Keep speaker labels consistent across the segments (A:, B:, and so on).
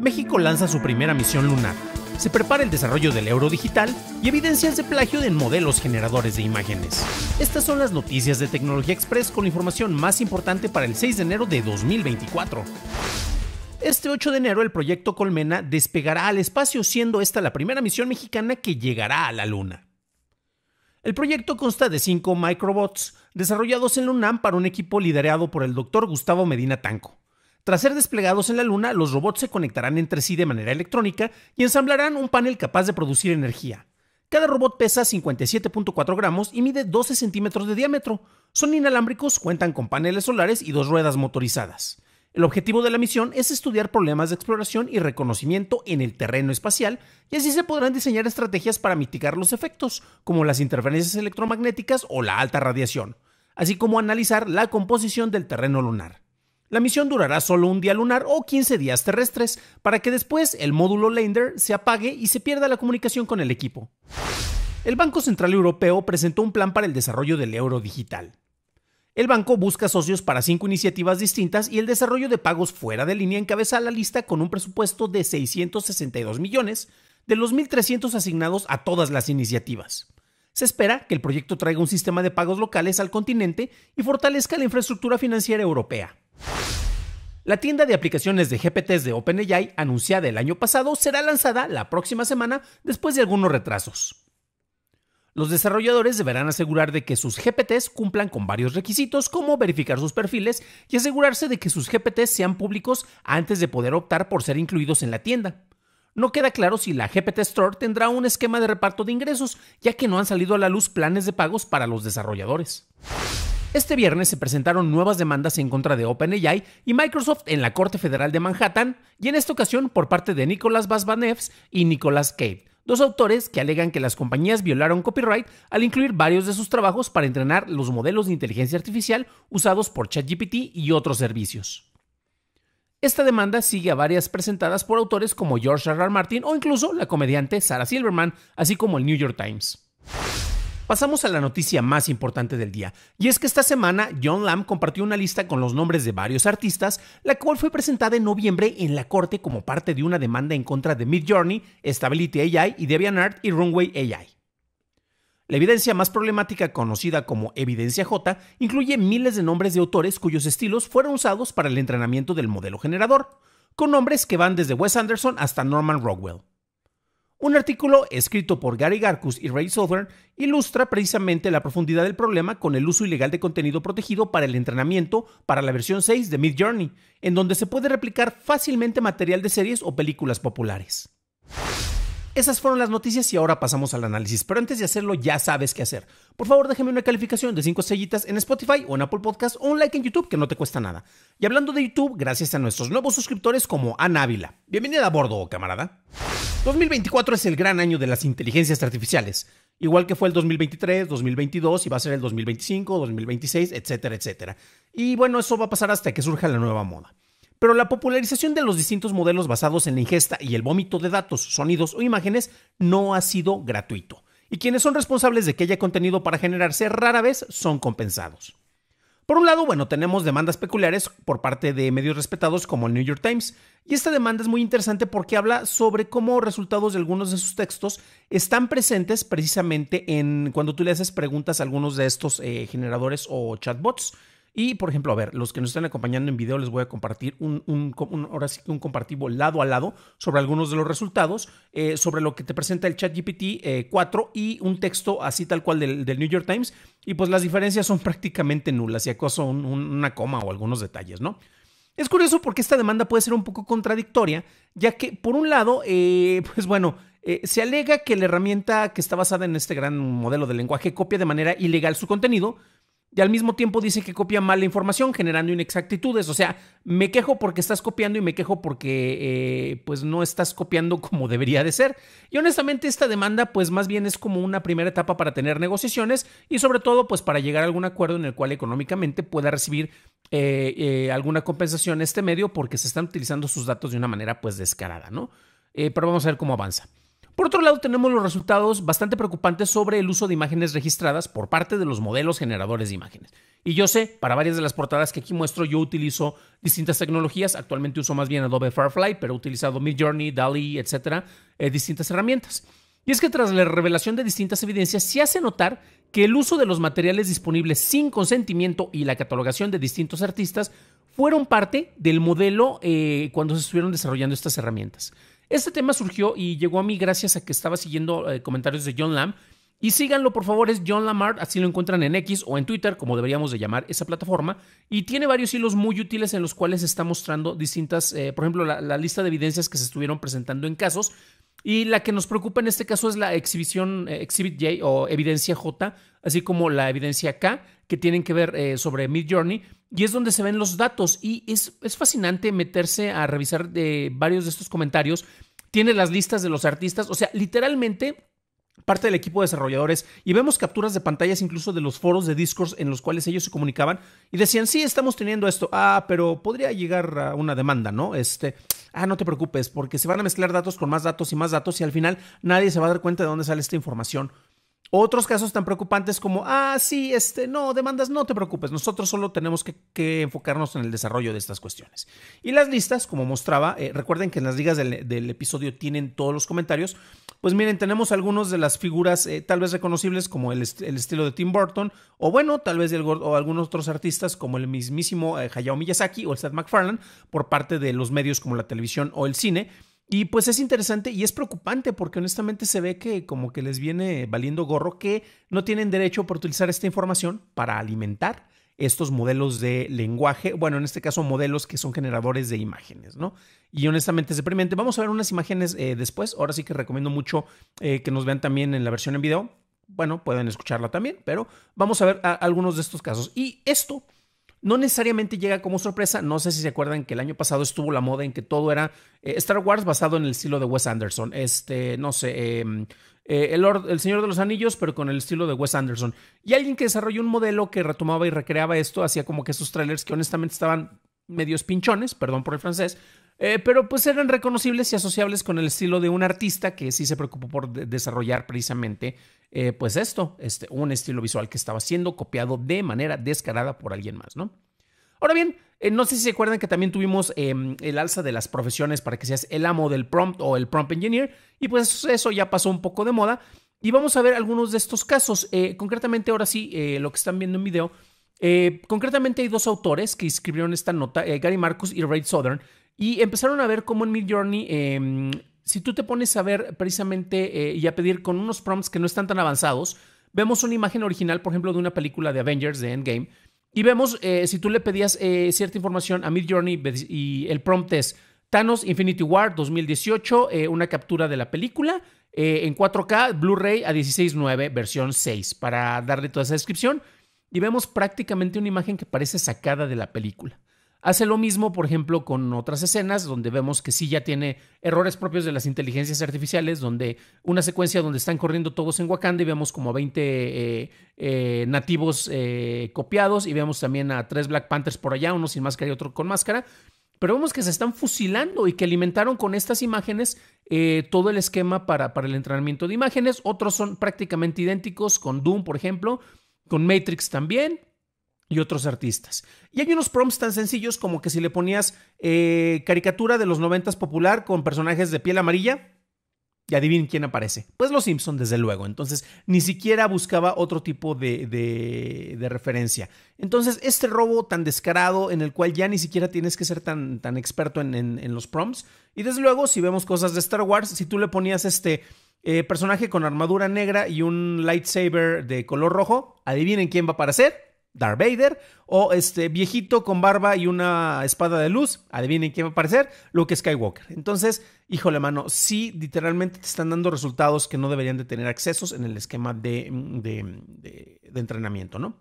A: México lanza su primera misión lunar. Se prepara el desarrollo del euro digital y evidencias de plagio en modelos generadores de imágenes. Estas son las noticias de Tecnología Express con la información más importante para el 6 de enero de 2024. Este 8 de enero el proyecto Colmena despegará al espacio siendo esta la primera misión mexicana que llegará a la Luna. El proyecto consta de cinco microbots, desarrollados en Lunam para un equipo liderado por el doctor Gustavo Medina Tanco, tras ser desplegados en la Luna, los robots se conectarán entre sí de manera electrónica y ensamblarán un panel capaz de producir energía. Cada robot pesa 57.4 gramos y mide 12 centímetros de diámetro. Son inalámbricos, cuentan con paneles solares y dos ruedas motorizadas. El objetivo de la misión es estudiar problemas de exploración y reconocimiento en el terreno espacial y así se podrán diseñar estrategias para mitigar los efectos, como las interferencias electromagnéticas o la alta radiación, así como analizar la composición del terreno lunar. La misión durará solo un día lunar o 15 días terrestres, para que después el módulo Lander se apague y se pierda la comunicación con el equipo. El Banco Central Europeo presentó un plan para el desarrollo del euro digital. El banco busca socios para cinco iniciativas distintas y el desarrollo de pagos fuera de línea encabeza la lista con un presupuesto de 662 millones, de los 1.300 asignados a todas las iniciativas. Se espera que el proyecto traiga un sistema de pagos locales al continente y fortalezca la infraestructura financiera europea. La tienda de aplicaciones de GPTs de OpenAI, anunciada el año pasado, será lanzada la próxima semana después de algunos retrasos. Los desarrolladores deberán asegurar de que sus GPTs cumplan con varios requisitos como verificar sus perfiles y asegurarse de que sus GPTs sean públicos antes de poder optar por ser incluidos en la tienda. No queda claro si la GPT Store tendrá un esquema de reparto de ingresos, ya que no han salido a la luz planes de pagos para los desarrolladores. Este viernes se presentaron nuevas demandas en contra de OpenAI y Microsoft en la Corte Federal de Manhattan, y en esta ocasión por parte de Nicolas Basbanevs y Nicolas Cave, dos autores que alegan que las compañías violaron copyright al incluir varios de sus trabajos para entrenar los modelos de inteligencia artificial usados por ChatGPT y otros servicios. Esta demanda sigue a varias presentadas por autores como George R. Martin o incluso la comediante Sarah Silverman, así como el New York Times. Pasamos a la noticia más importante del día, y es que esta semana John Lamb compartió una lista con los nombres de varios artistas, la cual fue presentada en noviembre en la corte como parte de una demanda en contra de Midjourney, Stability AI y DeviantArt y Runway AI. La evidencia más problemática, conocida como evidencia J, incluye miles de nombres de autores cuyos estilos fueron usados para el entrenamiento del modelo generador, con nombres que van desde Wes Anderson hasta Norman Rockwell. Un artículo escrito por Gary garcus y Ray Southern ilustra precisamente la profundidad del problema con el uso ilegal de contenido protegido para el entrenamiento para la versión 6 de Mid Journey, en donde se puede replicar fácilmente material de series o películas populares. Esas fueron las noticias y ahora pasamos al análisis. Pero antes de hacerlo, ya sabes qué hacer. Por favor, déjame una calificación de 5 sellitas en Spotify o en Apple Podcast o un like en YouTube que no te cuesta nada. Y hablando de YouTube, gracias a nuestros nuevos suscriptores como Ana Ávila. Bienvenida a bordo, camarada. 2024 es el gran año de las inteligencias artificiales. Igual que fue el 2023, 2022 y va a ser el 2025, 2026, etcétera, etcétera. Y bueno, eso va a pasar hasta que surja la nueva moda pero la popularización de los distintos modelos basados en la ingesta y el vómito de datos, sonidos o imágenes no ha sido gratuito, y quienes son responsables de que haya contenido para generarse rara vez son compensados. Por un lado, bueno, tenemos demandas peculiares por parte de medios respetados como el New York Times, y esta demanda es muy interesante porque habla sobre cómo resultados de algunos de sus textos están presentes precisamente en cuando tú le haces preguntas a algunos de estos eh, generadores o chatbots. Y, por ejemplo, a ver, los que nos están acompañando en video, les voy a compartir un, ahora un compartivo lado a lado sobre algunos de los resultados, eh, sobre lo que te presenta el chat GPT 4 eh, y un texto así tal cual del, New York Times. Y pues las diferencias son prácticamente nulas, si acaso una coma o algunos detalles, ¿no? Es curioso porque esta demanda puede ser un poco contradictoria, ya que, por un lado, eh, pues bueno, se alega que la herramienta que está basada en este gran modelo de lenguaje copia de manera ilegal su contenido, y al mismo tiempo dice que copia mal la información, generando inexactitudes. O sea, me quejo porque estás copiando y me quejo porque eh, pues no estás copiando como debería de ser. Y honestamente esta demanda pues más bien es como una primera etapa para tener negociaciones y sobre todo pues para llegar a algún acuerdo en el cual económicamente pueda recibir eh, eh, alguna compensación este medio porque se están utilizando sus datos de una manera pues descarada, ¿no? pero vamos a ver cómo avanza. Por otro lado, tenemos los resultados bastante preocupantes sobre el uso de imágenes registradas por parte de los modelos generadores de imágenes. Y yo sé, para varias de las portadas que aquí muestro, yo utilizo distintas tecnologías. Actualmente uso más bien Adobe Firefly, pero he utilizado Midjourney, DALI, etcétera, eh, distintas herramientas. Y es que tras la revelación de distintas evidencias, se hace notar que el uso de los materiales disponibles sin consentimiento y la catalogación de distintos artistas fueron parte del modelo eh, cuando se estuvieron desarrollando estas herramientas. Este tema surgió y llegó a mí gracias a que estaba siguiendo eh, comentarios de John Lamb. Y síganlo, por favor, es John Lamart así lo encuentran en X o en Twitter, como deberíamos de llamar esa plataforma, y tiene varios hilos muy útiles en los cuales está mostrando distintas, eh, por ejemplo, la, lista de evidencias que se estuvieron presentando en casos, y la que nos preocupa en este caso es la exhibición eh, Exhibit J o evidencia J, así como la evidencia K, que tienen que ver eh, sobre Mid Journey, y es donde se ven los datos. Y es, es fascinante meterse a revisar de eh, varios de estos comentarios. Tiene las listas de los artistas, o sea, literalmente parte del equipo de desarrolladores y vemos capturas de pantallas incluso de los foros de Discord en los cuales ellos se comunicaban y decían, sí, estamos teniendo esto, ah, pero podría llegar a una demanda, ¿no? Este, ah, no te preocupes, porque se van a mezclar datos con más datos y más datos y al final nadie se va a dar cuenta de dónde sale esta información. Otros casos tan preocupantes como, ah, sí, este, no, demandas, no te preocupes, nosotros solo tenemos que, enfocarnos en el desarrollo de estas cuestiones. Y las listas, como mostraba, eh, recuerden que en las ligas del, episodio tienen todos los comentarios. Pues miren, tenemos algunas de las figuras eh, tal vez reconocibles como el, estilo de Tim Burton, o bueno, tal vez o algunos otros artistas como el mismísimo eh, Hayao Miyazaki o el Seth MacFarlane por parte de los medios como la televisión o el cine y pues es interesante y es preocupante porque honestamente se ve que como que les viene valiendo gorro que no tienen derecho por utilizar esta información para alimentar estos modelos de lenguaje, bueno, en este caso modelos que son generadores de imágenes, ¿no? Y honestamente se permite Vamos a ver unas imágenes eh, después, ahora sí que recomiendo mucho eh, que nos vean también en la versión en video, bueno, pueden escucharla también, pero vamos a ver algunos de estos casos. Y esto no necesariamente llega como sorpresa, no sé si se acuerdan que el año pasado estuvo la moda en que todo era eh, Star Wars basado en el estilo de Wes Anderson, este, no sé, em, eh, el, el, Señor de los Anillos, pero con el estilo de Wes Anderson. Y alguien que desarrolló un modelo que retomaba y recreaba esto, hacía como que esos trailers que honestamente estaban medios pinchones, perdón por el francés, eh, pero pues eran reconocibles y asociables con el estilo de un artista que sí se preocupó por desarrollar precisamente eh, pues esto, este, un estilo visual que estaba siendo copiado de manera descarada por alguien más, ¿no? Ahora bien, eh, no sé si se acuerdan que también tuvimos em, el alza de las profesiones para que seas el amo del prompt o el prompt engineer y pues eso ya pasó un poco de moda y vamos a ver algunos de estos casos. concretamente ahora sí, lo que están viendo en video, concretamente hay dos autores que escribieron esta nota, Gary Marcus y Ray Southern, y empezaron a ver cómo en Mid-Journey, em, si tú te pones a ver precisamente eh, y a pedir con unos prompts que no están tan avanzados, vemos una imagen original, por ejemplo, de una película de Avengers, de Endgame, y vemos eh, si tú le pedías eh, cierta información a Mid-Journey y el prompt es Thanos Infinity War 2018, una captura de la película en 4K, Blu-ray a 16.9, versión 6, para darle toda esa descripción. Y vemos prácticamente una imagen que parece sacada de la película. Hace lo mismo, por ejemplo, con otras escenas donde vemos que sí ya tiene errores propios de las inteligencias artificiales, donde una secuencia donde están corriendo todos en Wakanda y vemos como 20 eh, eh, nativos eh, copiados y vemos también a tres Black Panthers por allá, uno sin máscara y otro con máscara. Pero vemos que se están fusilando y que alimentaron con estas imágenes todo el esquema para, para el entrenamiento de imágenes. Otros son prácticamente idénticos con Doom, por ejemplo, con Matrix también y otros artistas. Y hay unos prompts tan sencillos como que si le ponías eh, caricatura de los noventas popular con personajes de piel amarilla, y adivinen quién aparece. Pues los Simpson, desde luego. Entonces, ni siquiera buscaba otro tipo de, de, referencia. Entonces, este robo tan descarado, en el cual ya ni siquiera tienes que ser tan, tan experto en, los prompts. Y desde luego, si vemos cosas de Star Wars, si tú le ponías este eh, personaje con armadura negra y un lightsaber de color rojo, adivinen quién va a aparecer Darth Vader, o este viejito con barba y una espada de luz, adivinen quién va a aparecer, Luke Skywalker. Entonces, híjole mano, sí, literalmente te están dando resultados que no deberían de tener accesos en el esquema de, entrenamiento, ¿no?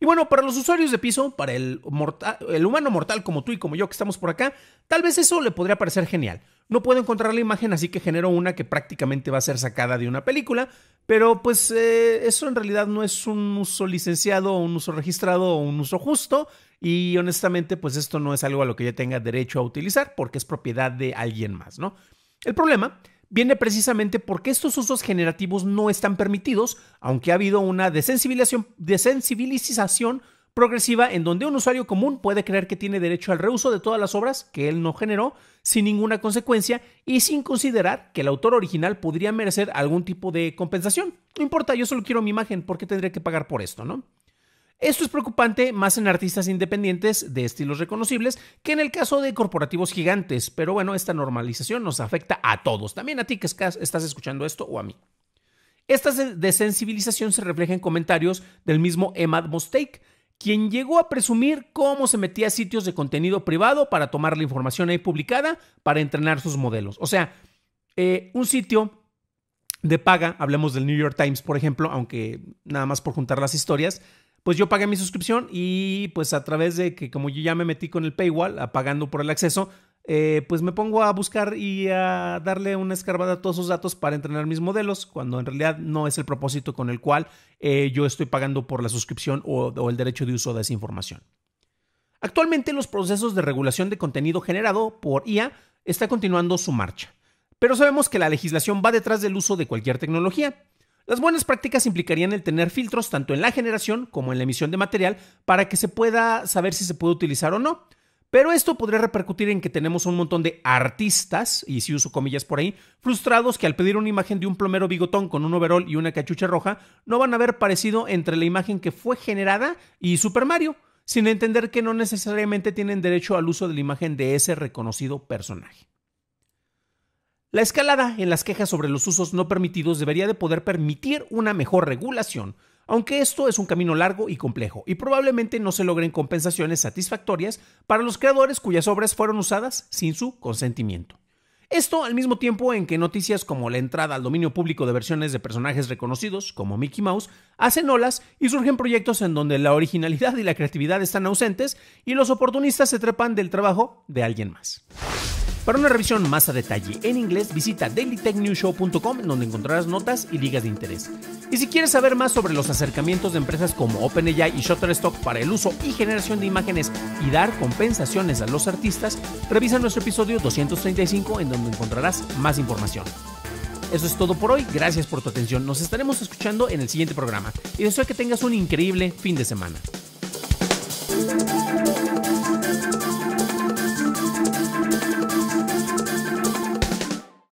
A: Y bueno, para los usuarios de piso, para el, mortal, el humano mortal como tú y como yo que estamos por acá, tal vez eso le podría parecer genial. No puedo encontrar la imagen, así que genero una que prácticamente va a ser sacada de una película, pero pues eh, eso en realidad no es un uso licenciado, un uso registrado o un uso justo, y honestamente pues esto no es algo a lo que yo tenga derecho a utilizar porque es propiedad de alguien más, ¿no? El problema viene precisamente porque estos usos generativos no están permitidos, aunque ha habido una desensibilización, desensibilización progresiva en donde un usuario común puede creer que tiene derecho al reuso de todas las obras que él no generó sin ninguna consecuencia y sin considerar que el autor original podría merecer algún tipo de compensación. No importa, yo solo quiero mi imagen, ¿por qué tendría que pagar por esto, no? Esto es preocupante más en artistas independientes de estilos reconocibles que en el caso de corporativos gigantes, pero bueno, esta normalización nos afecta a todos, también a ti que estás escuchando esto o a mí. Esta desensibilización se refleja en comentarios del mismo Emma Mosteik, quien llegó a presumir cómo se metía a sitios de contenido privado para tomar la información ahí publicada para entrenar sus modelos. O sea, eh, un sitio de paga, hablemos del New York Times, por ejemplo, aunque nada más por juntar las historias, pues yo pagué mi suscripción y pues a través de que como yo ya me metí con el paywall, pagando por el acceso, eh, pues me pongo a buscar y a darle una escarbada a todos esos datos para entrenar mis modelos, cuando en realidad no es el propósito con el cual eh, yo estoy pagando por la suscripción o, o el derecho de uso de esa información. Actualmente los procesos de regulación de contenido generado por IA está continuando su marcha, pero sabemos que la legislación va detrás del uso de cualquier tecnología. Las buenas prácticas implicarían el tener filtros tanto en la generación como en la emisión de material para que se pueda saber si se puede utilizar o no. Pero esto podría repercutir en que tenemos un montón de artistas, y si uso comillas por ahí, frustrados que al pedir una imagen de un plomero bigotón con un overol y una cachucha roja, no van a ver parecido entre la imagen que fue generada y Super Mario, sin entender que no necesariamente tienen derecho al uso de la imagen de ese reconocido personaje. La escalada en las quejas sobre los usos no permitidos debería de poder permitir una mejor regulación aunque esto es un camino largo y complejo, y probablemente no se logren compensaciones satisfactorias para los creadores cuyas obras fueron usadas sin su consentimiento. Esto al mismo tiempo en que noticias como la entrada al dominio público de versiones de personajes reconocidos, como Mickey Mouse, hacen olas y surgen proyectos en donde la originalidad y la creatividad están ausentes y los oportunistas se trepan del trabajo de alguien más. Para una revisión más a detalle en inglés, visita dailytechnewshow.com donde encontrarás notas y ligas de interés. Y si quieres saber más sobre los acercamientos de empresas como OpenAI y Shutterstock para el uso y generación de imágenes y dar compensaciones a los artistas, revisa nuestro episodio 235 en donde encontrarás más información. Eso es todo por hoy, gracias por tu atención, nos estaremos escuchando en el siguiente programa y deseo que tengas un increíble fin de semana.